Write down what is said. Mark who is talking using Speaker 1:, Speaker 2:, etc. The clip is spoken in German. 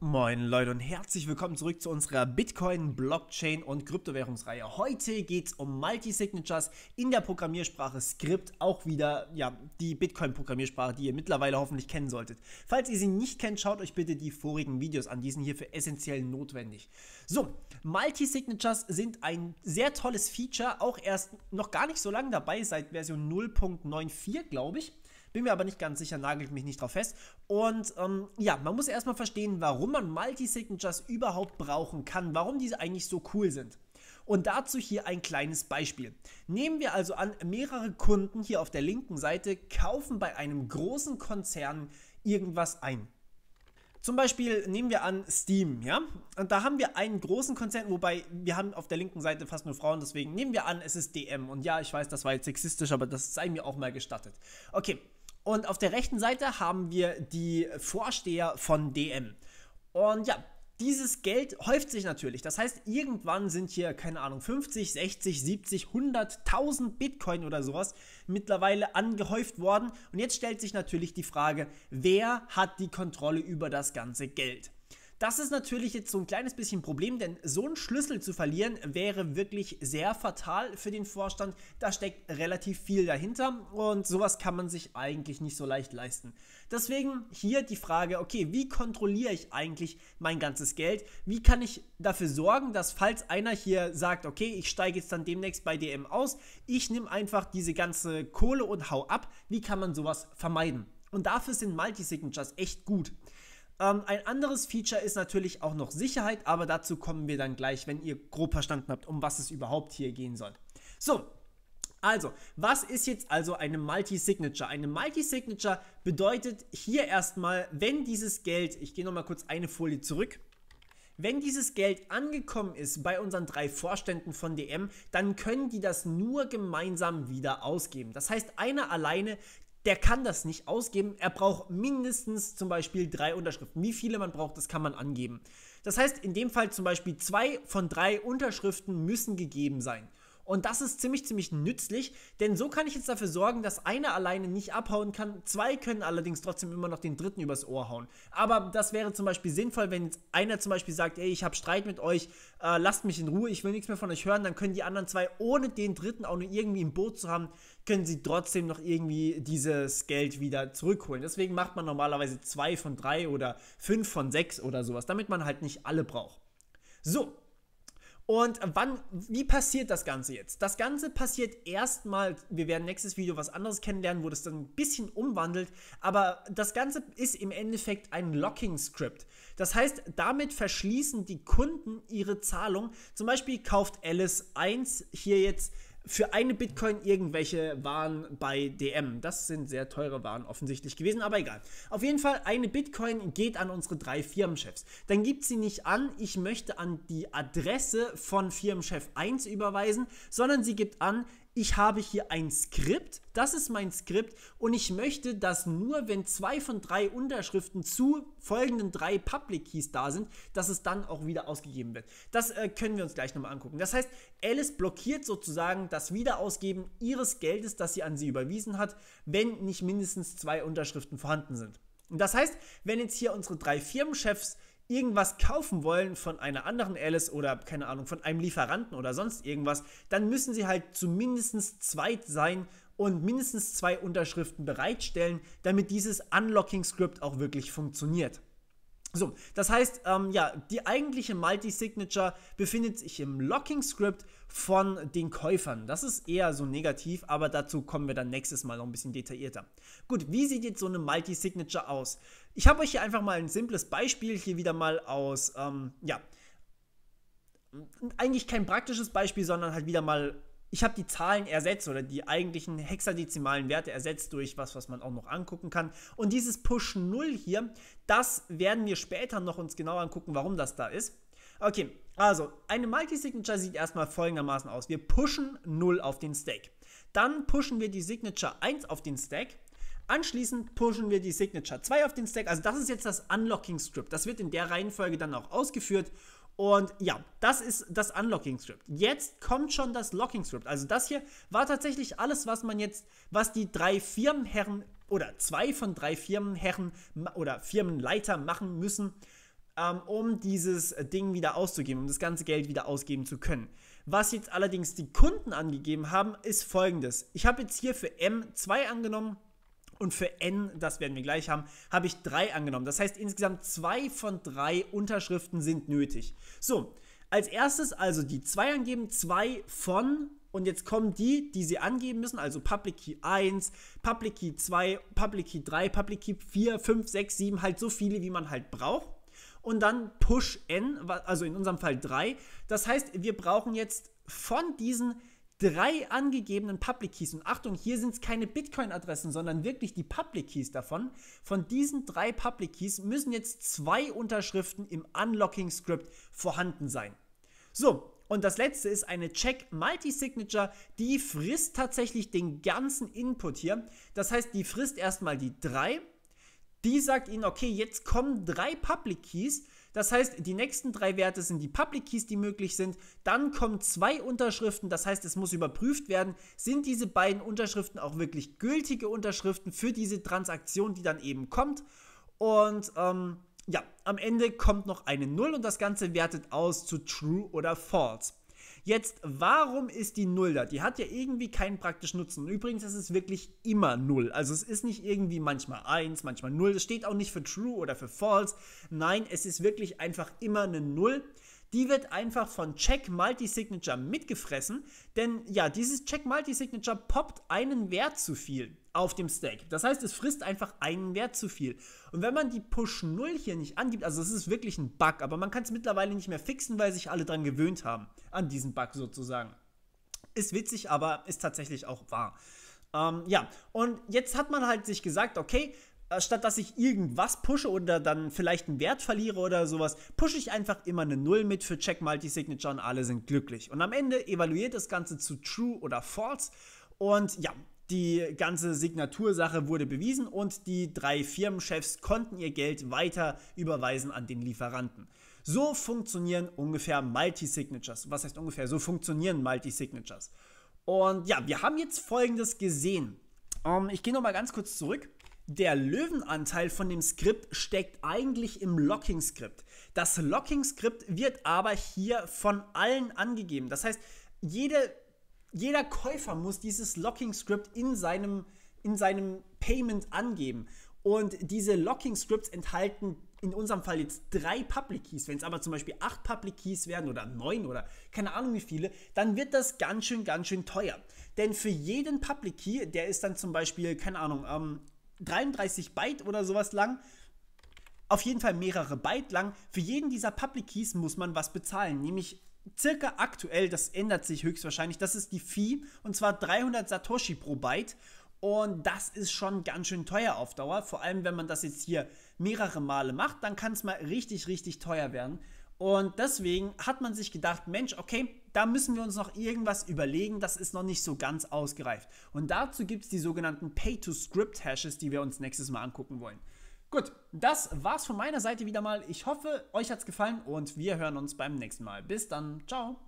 Speaker 1: Moin Leute und herzlich willkommen zurück zu unserer Bitcoin, Blockchain und Kryptowährungsreihe. Heute geht es um Multisignatures in der Programmiersprache Script, auch wieder ja, die Bitcoin-Programmiersprache, die ihr mittlerweile hoffentlich kennen solltet. Falls ihr sie nicht kennt, schaut euch bitte die vorigen Videos an, die sind hier für essentiell notwendig. So, Multisignatures sind ein sehr tolles Feature, auch erst noch gar nicht so lange dabei, seit Version 0.94 glaube ich. Bin mir aber nicht ganz sicher, nagelt mich nicht drauf fest. Und ähm, ja, man muss erstmal verstehen, warum man Multi-Signatures überhaupt brauchen kann, warum diese eigentlich so cool sind. Und dazu hier ein kleines Beispiel. Nehmen wir also an, mehrere Kunden hier auf der linken Seite kaufen bei einem großen Konzern irgendwas ein. Zum Beispiel nehmen wir an Steam, ja? Und da haben wir einen großen Konzern, wobei wir haben auf der linken Seite fast nur Frauen, deswegen nehmen wir an, es ist DM. Und ja, ich weiß, das war jetzt sexistisch, aber das sei mir auch mal gestattet. Okay, und auf der rechten Seite haben wir die Vorsteher von DM. Und ja, dieses Geld häuft sich natürlich. Das heißt, irgendwann sind hier, keine Ahnung, 50, 60, 70, 100.000 Bitcoin oder sowas mittlerweile angehäuft worden. Und jetzt stellt sich natürlich die Frage, wer hat die Kontrolle über das ganze Geld? Das ist natürlich jetzt so ein kleines bisschen Problem, denn so einen Schlüssel zu verlieren wäre wirklich sehr fatal für den Vorstand. Da steckt relativ viel dahinter und sowas kann man sich eigentlich nicht so leicht leisten. Deswegen hier die Frage, okay, wie kontrolliere ich eigentlich mein ganzes Geld? Wie kann ich dafür sorgen, dass falls einer hier sagt, okay, ich steige jetzt dann demnächst bei DM aus, ich nehme einfach diese ganze Kohle und hau ab, wie kann man sowas vermeiden? Und dafür sind Multisignatures echt gut. Ähm, ein anderes Feature ist natürlich auch noch Sicherheit, aber dazu kommen wir dann gleich, wenn ihr grob verstanden habt, um was es überhaupt hier gehen soll. So, also, was ist jetzt also eine Multi-Signature? Eine Multi-Signature bedeutet hier erstmal, wenn dieses Geld, ich gehe nochmal kurz eine Folie zurück, wenn dieses Geld angekommen ist bei unseren drei Vorständen von DM, dann können die das nur gemeinsam wieder ausgeben. Das heißt, einer alleine der kann das nicht ausgeben. Er braucht mindestens zum Beispiel drei Unterschriften. Wie viele man braucht, das kann man angeben. Das heißt, in dem Fall zum Beispiel zwei von drei Unterschriften müssen gegeben sein. Und das ist ziemlich, ziemlich nützlich, denn so kann ich jetzt dafür sorgen, dass einer alleine nicht abhauen kann. Zwei können allerdings trotzdem immer noch den dritten übers Ohr hauen. Aber das wäre zum Beispiel sinnvoll, wenn jetzt einer zum Beispiel sagt, ey, ich habe Streit mit euch, äh, lasst mich in Ruhe, ich will nichts mehr von euch hören, dann können die anderen zwei, ohne den dritten auch nur irgendwie im Boot zu haben, können sie trotzdem noch irgendwie dieses Geld wieder zurückholen. Deswegen macht man normalerweise zwei von drei oder fünf von sechs oder sowas, damit man halt nicht alle braucht. So, und wann, wie passiert das Ganze jetzt? Das Ganze passiert erstmal, wir werden nächstes Video was anderes kennenlernen, wo das dann ein bisschen umwandelt, aber das Ganze ist im Endeffekt ein Locking-Script. Das heißt, damit verschließen die Kunden ihre Zahlung. Zum Beispiel kauft Alice 1 hier jetzt für eine Bitcoin irgendwelche Waren bei DM. Das sind sehr teure Waren offensichtlich gewesen, aber egal. Auf jeden Fall, eine Bitcoin geht an unsere drei Firmenchefs. Dann gibt sie nicht an, ich möchte an die Adresse von Firmenchef 1 überweisen, sondern sie gibt an, ich habe hier ein Skript, das ist mein Skript und ich möchte, dass nur wenn zwei von drei Unterschriften zu folgenden drei Public Keys da sind, dass es dann auch wieder ausgegeben wird. Das äh, können wir uns gleich nochmal angucken. Das heißt, Alice blockiert sozusagen das Wiederausgeben ihres Geldes, das sie an sie überwiesen hat, wenn nicht mindestens zwei Unterschriften vorhanden sind. Und das heißt, wenn jetzt hier unsere drei Firmenchefs irgendwas kaufen wollen von einer anderen Alice oder keine Ahnung, von einem Lieferanten oder sonst irgendwas, dann müssen sie halt zumindest zweit sein und mindestens zwei Unterschriften bereitstellen, damit dieses Unlocking-Script auch wirklich funktioniert. So, das heißt, ähm, ja, die eigentliche Multi-Signature befindet sich im Locking-Script von den Käufern. Das ist eher so negativ, aber dazu kommen wir dann nächstes Mal noch ein bisschen detaillierter. Gut, wie sieht jetzt so eine Multi-Signature aus? Ich habe euch hier einfach mal ein simples Beispiel hier wieder mal aus, ähm, ja, eigentlich kein praktisches Beispiel, sondern halt wieder mal ich habe die Zahlen ersetzt oder die eigentlichen hexadezimalen Werte ersetzt durch was, was man auch noch angucken kann. Und dieses Push 0 hier, das werden wir später noch uns genau angucken, warum das da ist. Okay, also eine Multi-Signature sieht erstmal folgendermaßen aus. Wir pushen 0 auf den Stack. Dann pushen wir die Signature 1 auf den Stack. Anschließend pushen wir die Signature 2 auf den Stack. Also das ist jetzt das Unlocking-Script. Das wird in der Reihenfolge dann auch ausgeführt. Und ja, das ist das Unlocking-Script. Jetzt kommt schon das Locking-Script. Also das hier war tatsächlich alles, was man jetzt, was die drei Firmenherren oder zwei von drei Firmenherren oder Firmenleiter machen müssen, ähm, um dieses Ding wieder auszugeben, um das ganze Geld wieder ausgeben zu können. Was jetzt allerdings die Kunden angegeben haben, ist folgendes. Ich habe jetzt hier für M2 angenommen, und für N, das werden wir gleich haben, habe ich drei angenommen. Das heißt, insgesamt zwei von drei Unterschriften sind nötig. So, als erstes also die zwei angeben, zwei von und jetzt kommen die, die sie angeben müssen, also Public Key 1, Public Key 2, Public Key 3, Public Key 4, 5, 6, 7, halt so viele, wie man halt braucht. Und dann Push N, also in unserem Fall 3. Das heißt, wir brauchen jetzt von diesen drei angegebenen Public Keys. Und Achtung, hier sind es keine Bitcoin-Adressen, sondern wirklich die Public Keys davon. Von diesen drei Public Keys müssen jetzt zwei Unterschriften im Unlocking-Script vorhanden sein. So, und das letzte ist eine Check multi signature die frisst tatsächlich den ganzen Input hier. Das heißt, die frisst erstmal die drei. Die sagt Ihnen, okay, jetzt kommen drei Public Keys das heißt, die nächsten drei Werte sind die Public Keys, die möglich sind. Dann kommen zwei Unterschriften, das heißt, es muss überprüft werden, sind diese beiden Unterschriften auch wirklich gültige Unterschriften für diese Transaktion, die dann eben kommt. Und ähm, ja, am Ende kommt noch eine Null und das Ganze wertet aus zu True oder False. Jetzt, warum ist die Null da? Die hat ja irgendwie keinen praktischen Nutzen. Übrigens, es ist wirklich immer Null. Also es ist nicht irgendwie manchmal 1, manchmal 0. Es steht auch nicht für True oder für False. Nein, es ist wirklich einfach immer eine Null die wird einfach von Check Multi-Signature mitgefressen, denn ja, dieses Check Multi-Signature poppt einen Wert zu viel auf dem Stack. Das heißt, es frisst einfach einen Wert zu viel. Und wenn man die Push 0 hier nicht angibt, also es ist wirklich ein Bug, aber man kann es mittlerweile nicht mehr fixen, weil sich alle dran gewöhnt haben, an diesen Bug sozusagen. Ist witzig, aber ist tatsächlich auch wahr. Ähm, ja, und jetzt hat man halt sich gesagt, okay, statt dass ich irgendwas pushe oder dann vielleicht einen Wert verliere oder sowas, pushe ich einfach immer eine Null mit für Check Multisignature und alle sind glücklich. Und am Ende evaluiert das Ganze zu True oder False. Und ja, die ganze Signatursache wurde bewiesen und die drei Firmenchefs konnten ihr Geld weiter überweisen an den Lieferanten. So funktionieren ungefähr Multi-Signatures. Was heißt ungefähr? So funktionieren Multi-Signatures. Und ja, wir haben jetzt Folgendes gesehen. Um, ähm, ich gehe nochmal ganz kurz zurück. Der Löwenanteil von dem Skript steckt eigentlich im Locking-Skript. Das Locking-Skript wird aber hier von allen angegeben. Das heißt, jede, jeder Käufer muss dieses Locking-Skript in seinem, in seinem Payment angeben. Und diese Locking-Scripts enthalten in unserem Fall jetzt drei Public Keys, wenn es aber zum Beispiel acht Public Keys werden oder neun oder keine Ahnung wie viele, dann wird das ganz schön, ganz schön teuer. Denn für jeden Public Key, der ist dann zum Beispiel, keine Ahnung, ähm, 33 Byte oder sowas lang. Auf jeden Fall mehrere Byte lang. Für jeden dieser Public Keys muss man was bezahlen, nämlich circa aktuell, das ändert sich höchstwahrscheinlich, das ist die Fee und zwar 300 Satoshi pro Byte. Und das ist schon ganz schön teuer auf Dauer. Vor allem, wenn man das jetzt hier mehrere Male macht, dann kann es mal richtig, richtig teuer werden. Und deswegen hat man sich gedacht, Mensch, okay, da müssen wir uns noch irgendwas überlegen, das ist noch nicht so ganz ausgereift. Und dazu gibt es die sogenannten Pay-to-Script-Hashes, die wir uns nächstes Mal angucken wollen. Gut, das war's von meiner Seite wieder mal. Ich hoffe, euch hat's gefallen und wir hören uns beim nächsten Mal. Bis dann, ciao!